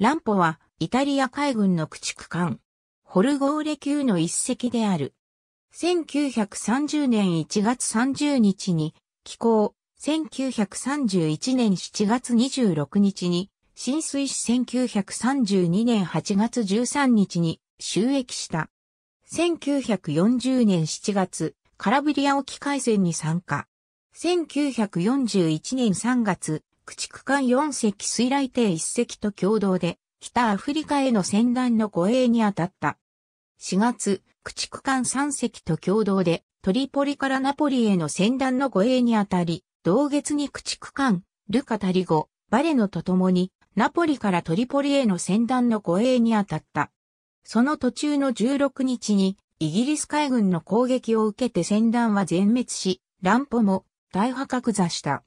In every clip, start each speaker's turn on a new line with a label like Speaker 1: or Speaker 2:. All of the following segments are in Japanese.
Speaker 1: ランポは
Speaker 2: イタリア海軍の駆逐艦、ホルゴーレ級の一隻である。1930年1月30日に寄港、1931年7月26日に浸水し1932年8月13日に収益した。1940年7月、カラブリア沖海戦に参加。1941年3月、駆逐艦4隻水雷艇1隻と共同で、北アフリカへの船団の護衛に当たった。4月、駆逐艦3隻と共同で、トリポリからナポリへの船団の護衛に当たり、同月に駆逐艦、ルカタリゴ、バレノと共に、ナポリからトリポリへの船団の護衛に当たった。その途中の16日に、イギリス海軍の攻撃を受けて船団は全滅し、乱歩も大破格座した。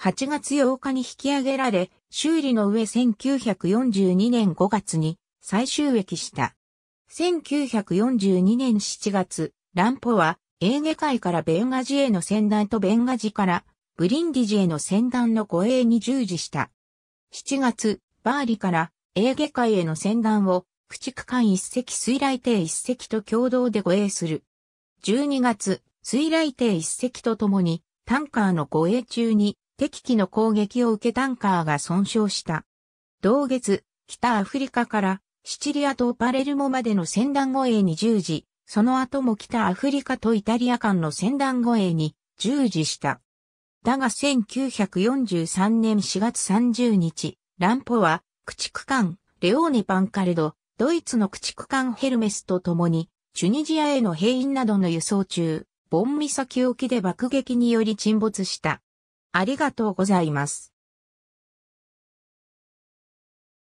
Speaker 2: 8月8日に引き上げられ、修理の上1942年5月に再収益した。1942年7月、ランポは、エーゲ海からベンガジへの船団とベンガジからブリンディジへの船団の護衛に従事した。7月、バーリからエーゲ海への船団を駆逐艦一隻水雷艇一隻と共同で護衛する。12月、水雷艇一隻と共にタンカーの護衛中に敵機の攻撃を受けタンカーが損傷した。同月、北アフリカからシチリアとパレルモまでの船団護衛に従事、その後も北アフリカとイタリア間の船団護衛に従事した。だが1943年4月30日、乱歩は駆逐艦レオーネ・パンカレド、ドイツの駆逐艦ヘルメスと共に、チュニジアへの兵員などの輸送中、ボン岬沖で爆撃により沈没した。ありが
Speaker 1: とうございます。